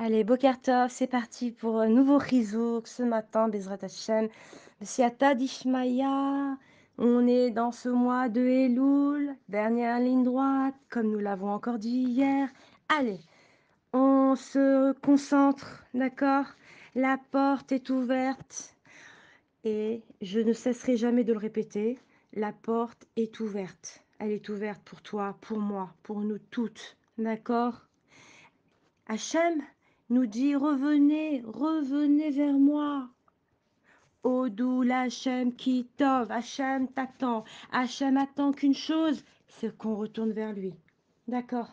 Allez, Bokartov, c'est parti pour un euh, nouveau réseau ce matin, Bezrat le Siata Dishmaya, on est dans ce mois de Elul, dernière ligne droite, comme nous l'avons encore dit hier. Allez, on se concentre, d'accord La porte est ouverte. Et je ne cesserai jamais de le répéter, la porte est ouverte. Elle est ouverte pour toi, pour moi, pour nous toutes, d'accord Hachem, nous dit Revenez, revenez vers moi. Ô doux Hachem qui tove, Hachem t'attend, Hachem attend qu'une chose, c'est qu'on retourne vers lui. D'accord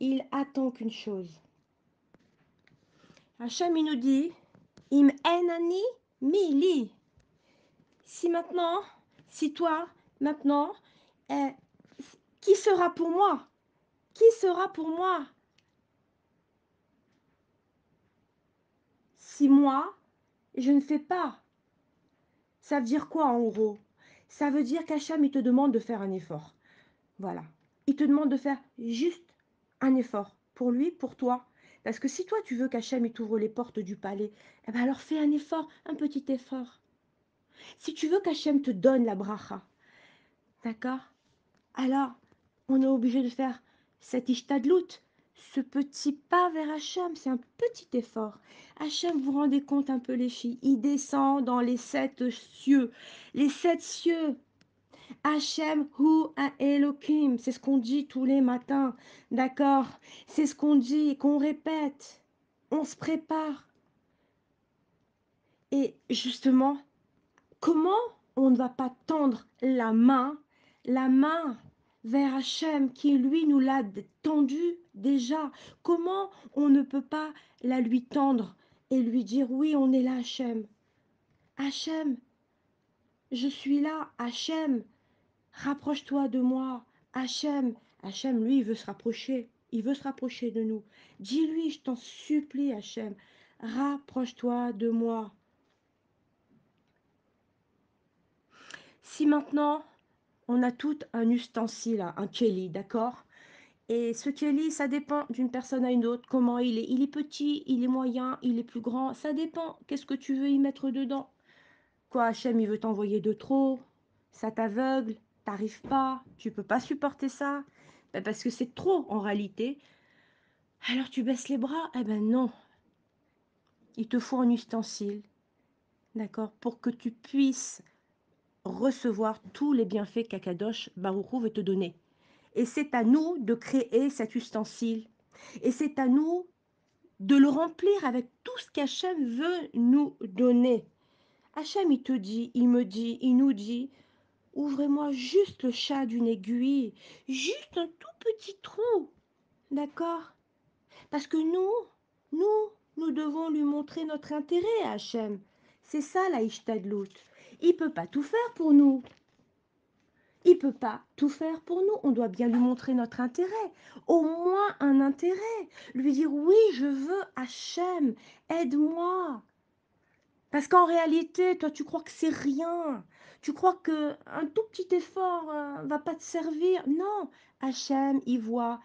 Il attend qu'une chose. Hachem, il nous dit Im enani mili. Si maintenant, si toi, maintenant, eh, qui sera pour moi Qui sera pour moi moi je ne fais pas. Ça veut dire quoi en gros Ça veut dire qu'Hacham, il te demande de faire un effort. Voilà. Il te demande de faire juste un effort pour lui, pour toi. Parce que si toi, tu veux il t'ouvre les portes du palais, eh ben alors fais un effort, un petit effort. Si tu veux qu'Hachem te donne la bracha, d'accord Alors, on est obligé de faire cette ishtadlout, ce petit pas vers Hachem, c'est un petit effort. Hachem, vous, vous rendez compte un peu les filles, il descend dans les sept cieux. Les sept cieux. Hachem, who a Elohim, c'est ce qu'on dit tous les matins, d'accord C'est ce qu'on dit, qu'on répète, on se prépare. Et justement, comment on ne va pas tendre la main, la main vers Hachem qui lui nous l'a tendu déjà. Comment on ne peut pas la lui tendre et lui dire oui, on est là Hachem. Hachem, je suis là Hachem, rapproche-toi de moi Hachem. Hachem, lui, il veut se rapprocher. Il veut se rapprocher de nous. Dis-lui, je t'en supplie Hachem, rapproche-toi de moi. Si maintenant on a tout un ustensile, un kelly, d'accord Et ce kelly, ça dépend d'une personne à une autre, comment il est. Il est petit, il est moyen, il est plus grand, ça dépend. Qu'est-ce que tu veux y mettre dedans Quoi, Hachem, il veut t'envoyer de trop Ça t'aveugle T'arrives pas Tu peux pas supporter ça ben, Parce que c'est trop en réalité. Alors tu baisses les bras Eh ben non Il te faut un ustensile, d'accord Pour que tu puisses recevoir tous les bienfaits qu'Akadosh Baruchou veut te donner. Et c'est à nous de créer cet ustensile. Et c'est à nous de le remplir avec tout ce qu'Hachem veut nous donner. Hachem, il te dit, il me dit, il nous dit, ouvrez-moi juste le chat d'une aiguille, juste un tout petit trou. D'accord Parce que nous, nous, nous devons lui montrer notre intérêt à Hachem. C'est ça la Ishtadlout. Il ne peut pas tout faire pour nous. Il ne peut pas tout faire pour nous. On doit bien lui montrer notre intérêt, au moins un intérêt. Lui dire oui, je veux Hachem, aide-moi. Parce qu'en réalité, toi, tu crois que c'est rien. Tu crois qu'un tout petit effort ne euh, va pas te servir. Non, Hachem, il voit,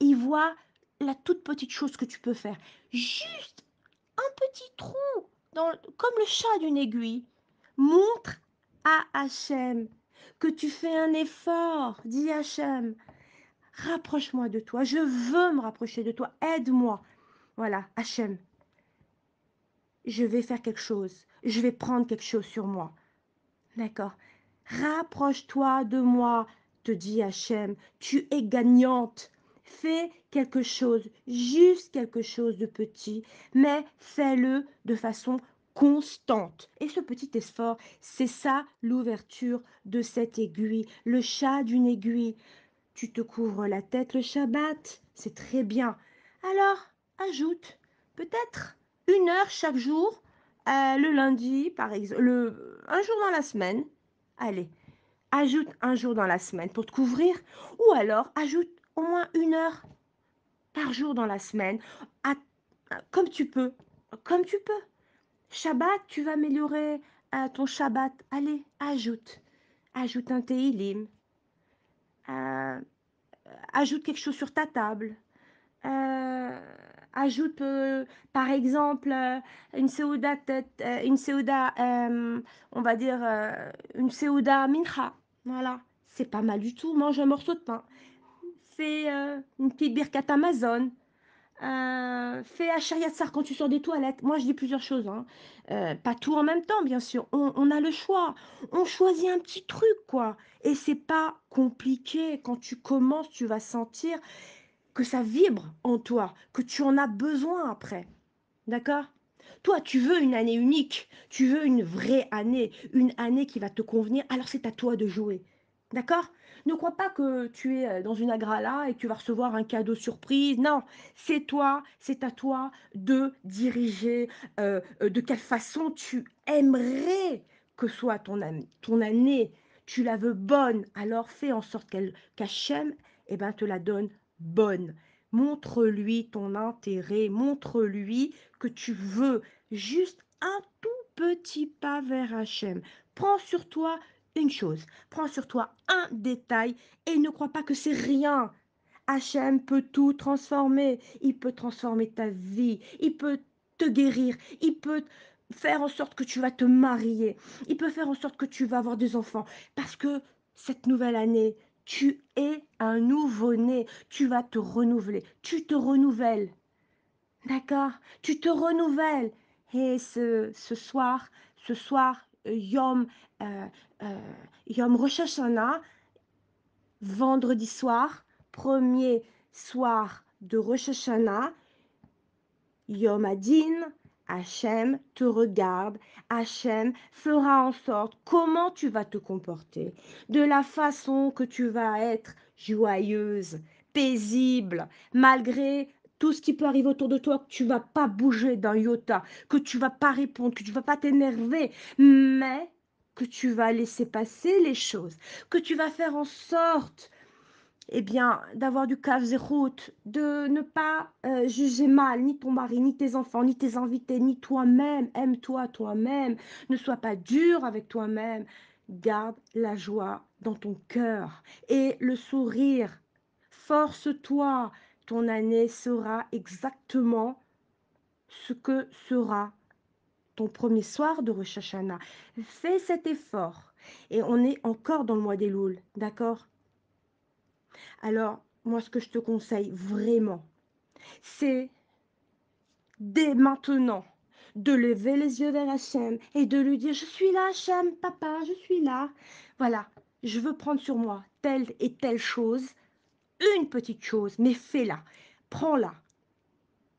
il voit la toute petite chose que tu peux faire. Juste un petit trou, dans, comme le chat d'une aiguille. Montre à Hachem que tu fais un effort, dis Hachem. Rapproche-moi de toi, je veux me rapprocher de toi, aide-moi. Voilà, Hachem. Je vais faire quelque chose, je vais prendre quelque chose sur moi. D'accord Rapproche-toi de moi, te dit Hachem. Tu es gagnante. Fais quelque chose, juste quelque chose de petit, mais fais-le de façon constante. Et ce petit effort, c'est ça l'ouverture de cette aiguille, le chat d'une aiguille. Tu te couvres la tête le Shabbat, c'est très bien. Alors, ajoute peut-être une heure chaque jour, euh, le lundi, par exemple, un jour dans la semaine. Allez, ajoute un jour dans la semaine pour te couvrir, ou alors ajoute au moins une heure par jour dans la semaine, comme tu peux, comme tu peux. Shabbat, tu vas améliorer euh, ton Shabbat. Allez, ajoute. Ajoute un Teilim. Euh, ajoute quelque chose sur ta table. Euh, ajoute, euh, par exemple, une seuda, une seuda, on va dire, une seuda mincha. Voilà, c'est pas mal du tout. Mange un morceau de pain. C'est une petite birkat Amazon. Euh, fais Sar quand tu sors des toilettes. Moi, je dis plusieurs choses. Hein. Euh, pas tout en même temps, bien sûr. On, on, a le choix. On choisit un petit truc, quoi. Et c'est pas compliqué. Quand tu commences, tu vas sentir que ça vibre en toi, que tu en as besoin après. D'accord Toi, tu veux une année unique. Tu veux une vraie année. Une année qui va te convenir. Alors, c'est à toi de jouer. D'accord ne crois pas que tu es euh, dans une agrala et que tu vas recevoir un cadeau surprise. Non, c'est toi, c'est à toi de diriger euh, de quelle façon tu aimerais que soit ton, ton année. Tu la veux bonne, alors fais en sorte qu'elle qu'Hachem eh ben, te la donne bonne. Montre-lui ton intérêt, montre-lui que tu veux juste un tout petit pas vers Hachem. Prends sur toi une chose, prends sur toi un détail et ne crois pas que c'est rien. Hachem peut tout transformer. Il peut transformer ta vie. Il peut te guérir. Il peut faire en sorte que tu vas te marier. Il peut faire en sorte que tu vas avoir des enfants. Parce que cette nouvelle année, tu es un nouveau-né. Tu vas te renouveler. Tu te renouvelles. D'accord Tu te renouvelles. Et ce, ce soir, ce soir, euh, euh, Yom, Rosh Hashanah, vendredi soir, premier soir de Rosh Hashanah, Yom Adin, Hachem te regarde, Hachem fera en sorte comment tu vas te comporter, de la façon que tu vas être joyeuse, paisible, malgré tout ce qui peut arriver autour de toi, que tu vas pas bouger d'un iota, que tu vas pas répondre, que tu vas pas t'énerver, mais que tu vas laisser passer les choses, que tu vas faire en sorte eh bien, d'avoir du route, de ne pas euh, juger mal ni ton mari, ni tes enfants, ni tes invités, ni toi-même. Aime-toi toi-même. Ne sois pas dur avec toi-même. Garde la joie dans ton cœur et le sourire. Force-toi ton année sera exactement ce que sera ton premier soir de Rosh Hashanah. Fais cet effort. Et on est encore dans le mois des louls, d'accord Alors, moi, ce que je te conseille vraiment, c'est dès maintenant de lever les yeux vers Hachem et de lui dire Je suis là, Hachem, papa, je suis là. Voilà, je veux prendre sur moi telle et telle chose une petite chose, mais fais-la, prends-la.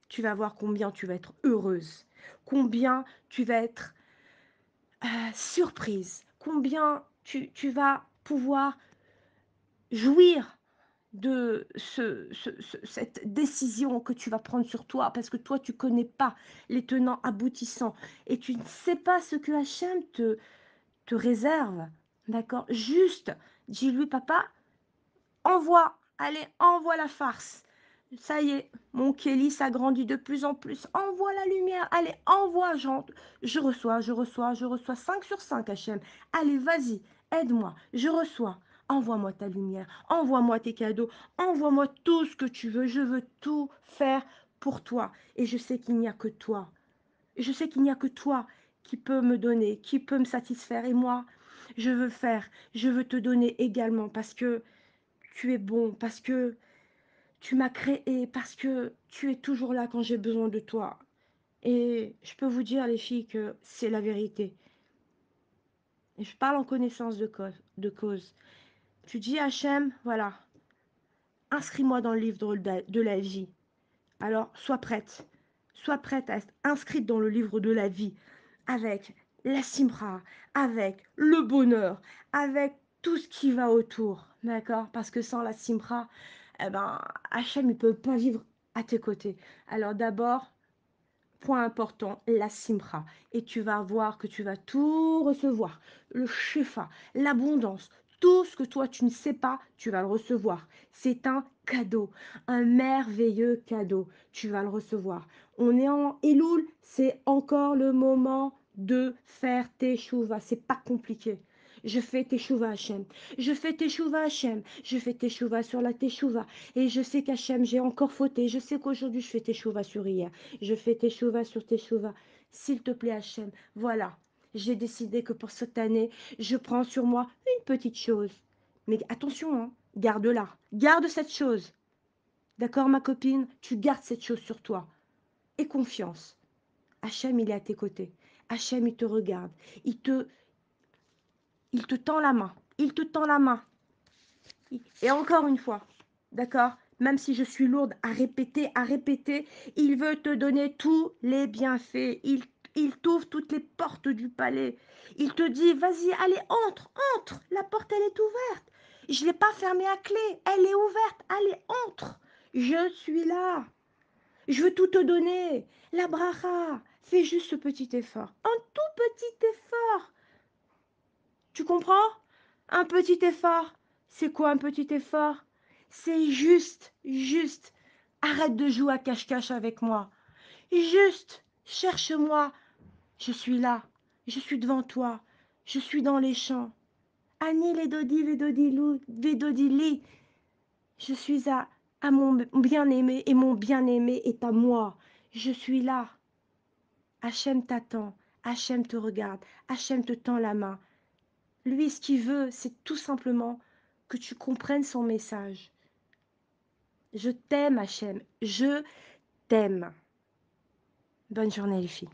Tu vas voir combien tu vas être heureuse, combien tu vas être euh, surprise, combien tu, vas pouvoir jouir de ce, cette décision que tu vas prendre sur toi, parce que toi, tu connais pas les tenants aboutissants et tu ne sais pas ce que Hachem te, te réserve. D'accord Juste, dis-lui, papa, envoie Allez, envoie la farce. Ça y est, mon Kelly s'agrandit de plus en plus. Envoie la lumière. Allez, envoie, Jean. Je reçois, je reçois, je reçois. 5 sur 5, HM. Allez, vas-y, aide-moi. Je reçois. Envoie-moi ta lumière. Envoie-moi tes cadeaux. Envoie-moi tout ce que tu veux. Je veux tout faire pour toi. Et je sais qu'il n'y a que toi. Je sais qu'il n'y a que toi qui peut me donner, qui peut me satisfaire. Et moi, je veux faire. Je veux te donner également parce que tu es bon, parce que tu m'as créé, parce que tu es toujours là quand j'ai besoin de toi. Et je peux vous dire, les filles, que c'est la vérité. Et je parle en connaissance de cause. Tu dis, Hachem, voilà, inscris-moi dans le livre de la vie. Alors, sois prête. Sois prête à être inscrite dans le livre de la vie avec la simra, avec le bonheur, avec tout ce qui va autour, d'accord Parce que sans la Simra, eh ben, Hachem ne peut pas vivre à tes côtés. Alors d'abord, point important, la Simra. Et tu vas voir que tu vas tout recevoir. Le Shefa, l'abondance, tout ce que toi tu ne sais pas, tu vas le recevoir. C'est un cadeau, un merveilleux cadeau. Tu vas le recevoir. On est en Elul, c'est encore le moment de faire tes chouvas. C'est pas compliqué. Je fais Teshuva Hachem. Je fais Teshuva Hachem. Je fais Teshuva sur la Teshuva. Et je sais qu'Hachem, j'ai encore fauté. Je sais qu'aujourd'hui, je fais Teshuva sur hier. Je fais Teshuva sur Teshuva. S'il te plaît, Hachem. Voilà. J'ai décidé que pour cette année, je prends sur moi une petite chose. Mais attention, hein, garde-la. Garde cette chose. D'accord, ma copine Tu gardes cette chose sur toi. Et confiance. Hachem, il est à tes côtés. Hachem, il te regarde. Il te, il te tend la main. Il te tend la main. Et encore une fois, d'accord Même si je suis lourde à répéter, à répéter, il veut te donner tous les bienfaits. Il, il t'ouvre toutes les portes du palais. Il te dit, vas-y, allez, entre, entre. La porte, elle est ouverte. Je ne l'ai pas fermée à clé. Elle est ouverte. Allez, entre. Je suis là. Je veux tout te donner. La bracha. Fais juste ce petit effort. Un tout petit effort comprends Un petit effort. C'est quoi un petit effort C'est juste, juste. Arrête de jouer à cache-cache avec moi. Juste, cherche-moi. Je suis là. Je suis devant toi. Je suis dans les champs. Annie, les Dodi, les Dodilou, les Dodili. Je suis à, à mon bien-aimé et mon bien-aimé est à moi. Je suis là. Hachem t'attend. Hachem te regarde. Hachem te tend la main. Lui, ce qu'il veut, c'est tout simplement que tu comprennes son message. Je t'aime, Hachem. Je t'aime. Bonne journée, les